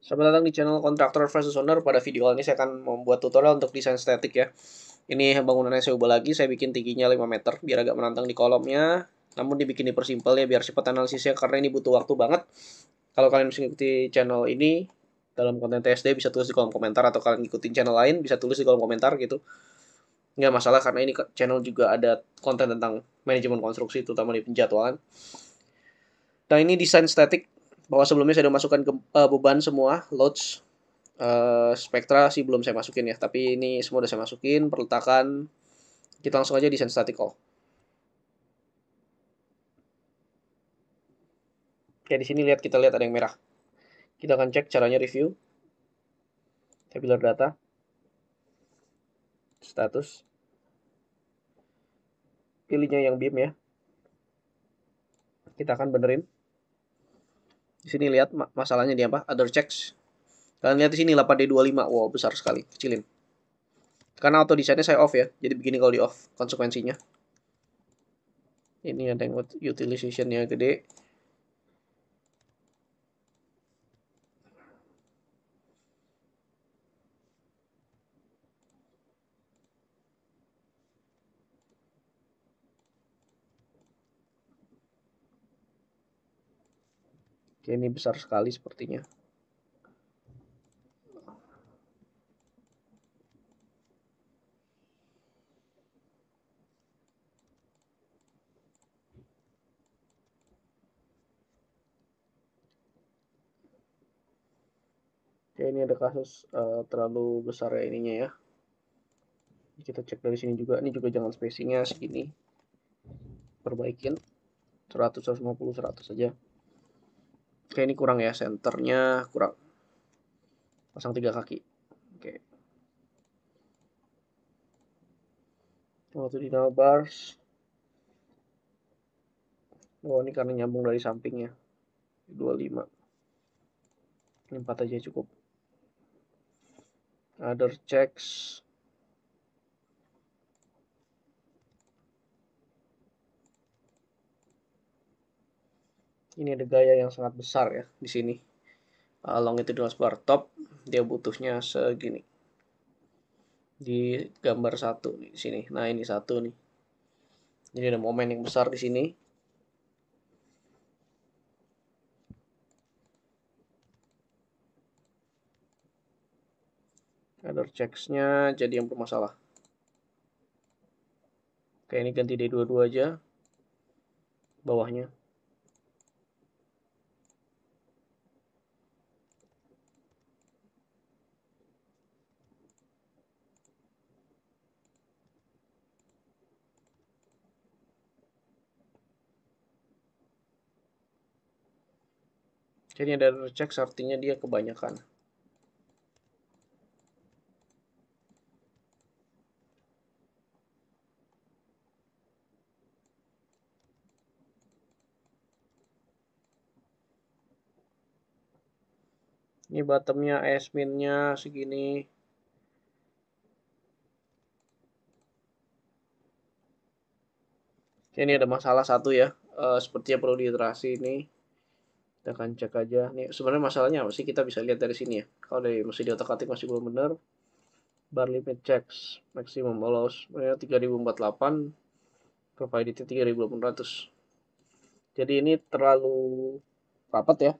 Selamat datang di channel Kontraktor versus Owner. Pada video kali ini saya akan membuat tutorial untuk desain statik ya. Ini bangunannya saya ubah lagi, saya bikin tingginya 5 meter biar agak menantang di kolomnya. Namun dibikin dipersimpel ya biar cepat analisisnya karena ini butuh waktu banget. Kalau kalian bisa mengikuti channel ini dalam konten TSD bisa tulis di kolom komentar atau kalian ngikutin channel lain bisa tulis di kolom komentar gitu. Nggak masalah karena ini channel juga ada konten tentang manajemen konstruksi terutama di penjadwalan. Nah ini desain statik bahwa sebelumnya saya udah masukkan ke, uh, beban semua loads uh, eh, spektra sih belum saya masukin ya tapi ini semua sudah saya masukin perletakan kita langsung aja desain statical oke di sini lihat kita lihat ada yang merah kita akan cek caranya review tabular data status pilihnya yang beep ya kita akan benerin di sini lihat masalahnya di apa? Other checks. Kalian lihat di sini 8D25. Wow, besar sekali. Kecilin. Karena auto desainnya saya off ya. Jadi begini kalau di off konsekuensinya. Ini ada yang utilization-nya gede. Oke, ini besar sekali sepertinya. Oke, ini ada kasus uh, terlalu besar ya ininya ya. Kita cek dari sini juga. Ini juga jangan spacingnya segini. Perbaikin. 100, 150, 100 saja. Oke, ini kurang ya, senternya kurang. Pasang tiga kaki. Oke. Waktu di bars. Oh, ini karena nyambung dari sampingnya. 25. Ini 4 aja cukup. Other checks. ini ada gaya yang sangat besar ya di sini uh, longitudinal bar top dia butuhnya segini di gambar satu di sini nah ini satu nih jadi ada momen yang besar di sini Ada checksnya jadi yang bermasalah oke ini ganti D22 aja bawahnya Ini ada recheck artinya dia kebanyakan. ini bottomnya S minnya segini ini ada masalah satu ya uh, eh, sepertinya perlu diiterasi ini kita akan cek aja nih sebenarnya masalahnya apa sih kita bisa lihat dari sini ya kalau dari masih di otak atik masih belum benar bar limit checks maximum allows sebenarnya 3048 provided 3800 jadi ini terlalu rapat ya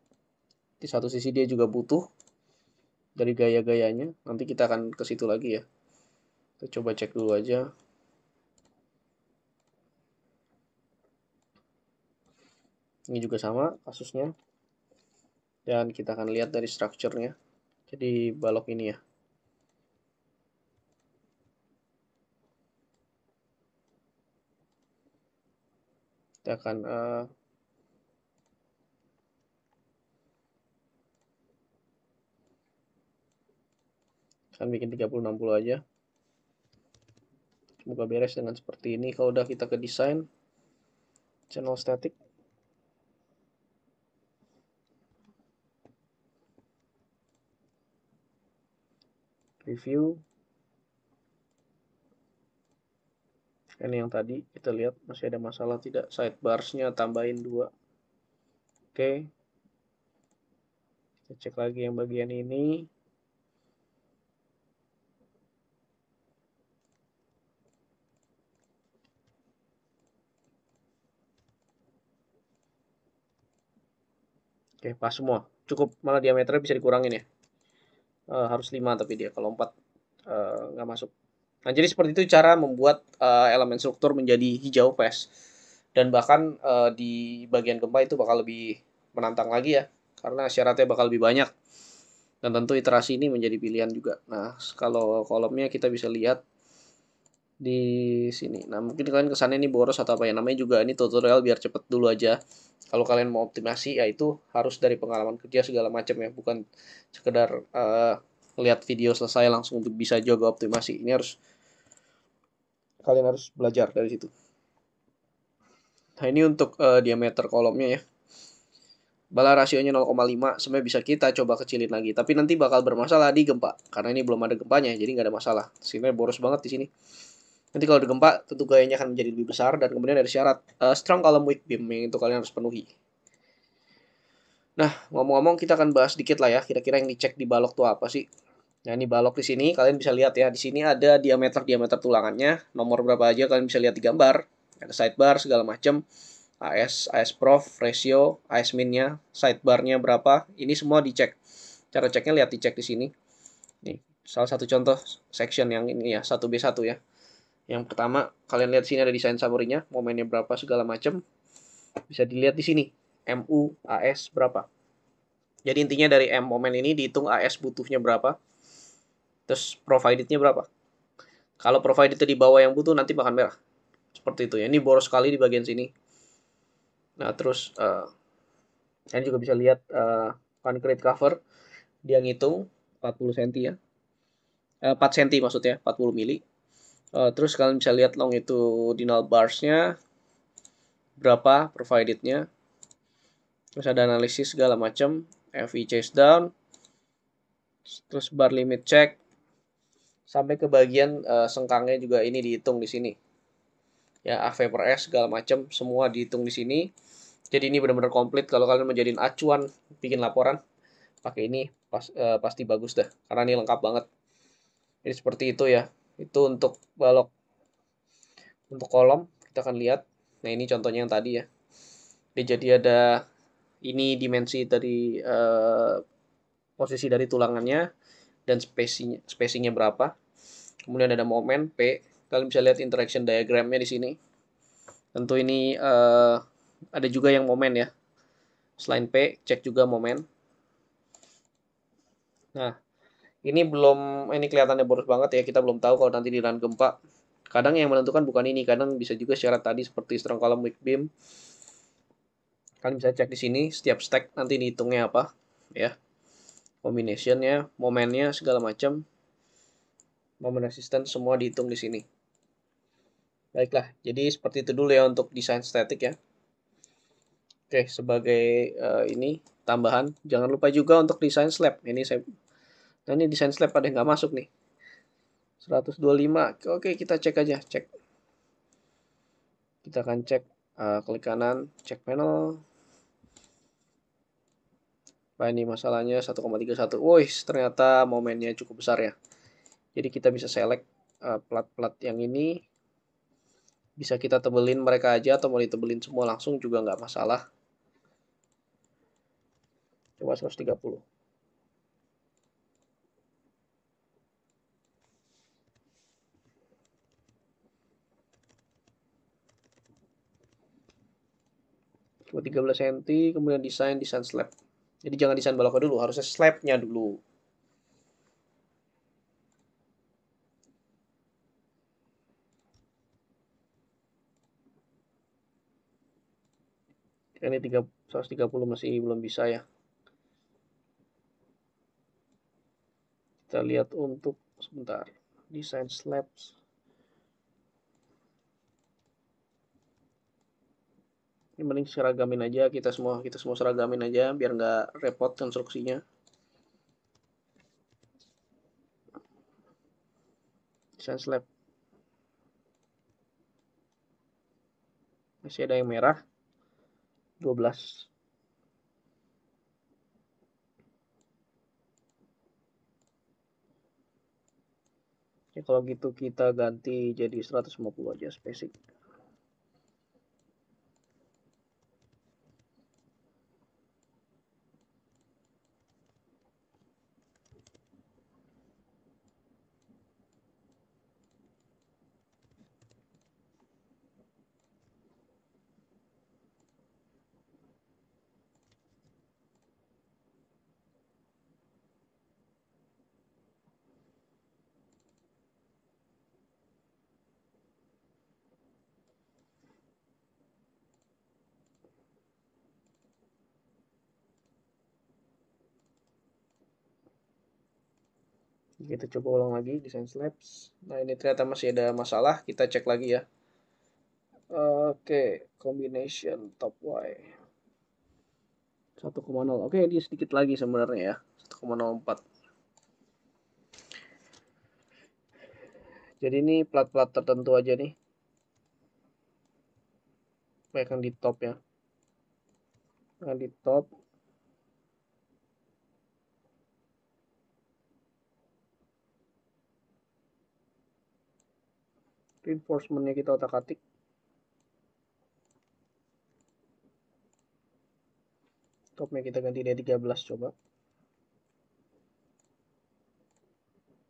di satu sisi dia juga butuh dari gaya-gayanya nanti kita akan ke situ lagi ya kita coba cek dulu aja ini juga sama kasusnya dan kita akan lihat dari strukturnya jadi balok ini ya kita akan uh, akan bikin 3060 aja semoga beres dengan seperti ini kalau udah kita ke desain channel static Review. Ini yang tadi kita lihat masih ada masalah tidak sidebarsnya tambahin dua. Oke. cek lagi yang bagian ini. Oke, pas semua. Cukup malah diameternya bisa dikurangin ya uh, harus 5 tapi dia kalau 4 eh, nggak uh, masuk. Nah, jadi seperti itu cara membuat uh, elemen struktur menjadi hijau pes. Dan bahkan uh, di bagian gempa itu bakal lebih menantang lagi ya, karena syaratnya bakal lebih banyak. Dan tentu iterasi ini menjadi pilihan juga. Nah, kalau kolomnya kita bisa lihat di sini. Nah, mungkin kalian kesannya ini boros atau apa ya namanya juga ini tutorial biar cepet dulu aja. Kalau kalian mau optimasi ya itu harus dari pengalaman kerja segala macam ya, bukan sekedar uh, eh, lihat video selesai langsung untuk bisa juga optimasi. Ini harus kalian harus belajar dari situ. Nah, ini untuk uh, diameter kolomnya ya. Bala rasionya 0,5 sebenarnya bisa kita coba kecilin lagi, tapi nanti bakal bermasalah di gempa karena ini belum ada gempanya jadi nggak ada masalah. Sini boros banget di sini. Nanti kalau digempa, tentu gayanya akan menjadi lebih besar dan kemudian ada syarat uh, strong column weak beam yang itu kalian harus penuhi. Nah, ngomong-ngomong kita akan bahas sedikit lah ya, kira-kira yang dicek di balok tuh apa sih? Nah, ini balok di sini, kalian bisa lihat ya, di sini ada diameter-diameter tulangannya, nomor berapa aja kalian bisa lihat di gambar. Ada sidebar segala macam, AS, AS prof, ratio, AS minnya nya sidebar-nya berapa, ini semua dicek. Cara ceknya lihat dicek di sini. Nih, salah satu contoh section yang ini ya, 1B1 ya. Yang pertama, kalian lihat sini ada desain summary-nya, momennya berapa segala macam. Bisa dilihat di sini, MU AS berapa. Jadi intinya dari M momen ini dihitung AS butuhnya berapa. Terus provided-nya berapa. Kalau provided itu di bawah yang butuh nanti bakal merah. Seperti itu ya. Ini boros sekali di bagian sini. Nah, terus uh, kalian juga bisa lihat uh, concrete cover dia ngitung 40 cm ya. Eh, 4 cm maksudnya, 40 mili Uh, terus kalian bisa lihat long itu bars-nya. berapa provided-nya. Terus ada analisis segala macam, FV chase down, terus bar limit check sampai ke bagian uh, sengkangnya juga ini dihitung di sini. Ya, AV per S segala macam semua dihitung di sini. Jadi ini benar-benar komplit kalau kalian mau acuan bikin laporan pakai ini pas, uh, pasti bagus dah karena ini lengkap banget. Ini seperti itu ya itu untuk balok untuk kolom kita akan lihat nah ini contohnya yang tadi ya jadi ada ini dimensi dari uh, posisi dari tulangannya dan spacing spacingnya berapa kemudian ada momen p kalian bisa lihat interaction diagramnya di sini tentu ini uh, ada juga yang momen ya selain p cek juga momen nah ini belum ini kelihatannya boros banget ya, kita belum tahu kalau nanti di run gempa. Kadang yang menentukan bukan ini, kadang bisa juga syarat tadi seperti strong column weak beam. Kalian bisa cek di sini setiap stack nanti dihitungnya apa, ya. Combinationnya, momennya segala macam. Momen resistance semua dihitung di sini. Baiklah, jadi seperti itu dulu ya untuk desain statik ya. Oke, sebagai uh, ini tambahan, jangan lupa juga untuk desain slab. Ini saya Nah ini desain slab ada yang nggak masuk nih. 125. Oke kita cek aja. Cek. Kita akan cek. Uh, klik kanan. Cek panel. Nah ini masalahnya 1,31. Woi ternyata momennya cukup besar ya. Jadi kita bisa select eh, plat-plat uh, yang ini. Bisa kita tebelin mereka aja atau mau ditebelin semua langsung juga nggak masalah. Coba 130. tipe 13 cm, kemudian desain, desain slab. Jadi jangan desain balok dulu, harusnya slabnya dulu. Ini 130 masih belum bisa ya. Kita lihat untuk sebentar. Desain slabs. ini mending seragamin aja kita semua kita semua seragamin aja biar nggak repot konstruksinya sense Lab masih ada yang merah 12 Ya, kalau gitu kita ganti jadi 150 aja spesifik. kita coba ulang lagi desain slabs nah ini ternyata masih ada masalah kita cek lagi ya oke okay, combination top y 1,0 oke okay, ini sedikit lagi sebenarnya ya 1,04 jadi ini plat-plat tertentu aja nih pegang di top ya yang di top reinforcementnya kita otak-atik topnya kita ganti dari 13 coba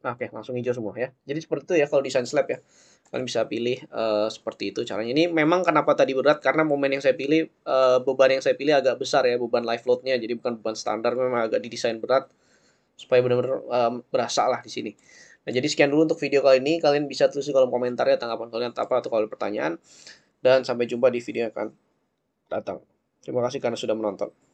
Nah, oke, langsung hijau semua ya. Jadi seperti itu ya kalau desain slab ya. Kalian bisa pilih uh, seperti itu caranya. Ini memang kenapa tadi berat karena momen yang saya pilih uh, beban yang saya pilih agak besar ya, beban live load Jadi bukan beban standar memang agak didesain berat supaya benar-benar um, berasa lah di sini. Nah, jadi sekian dulu untuk video kali ini. Kalian bisa tulis di kolom komentar ya tanggapan kalian apa atau kalau ada pertanyaan. Dan sampai jumpa di video yang akan datang. Terima kasih karena sudah menonton.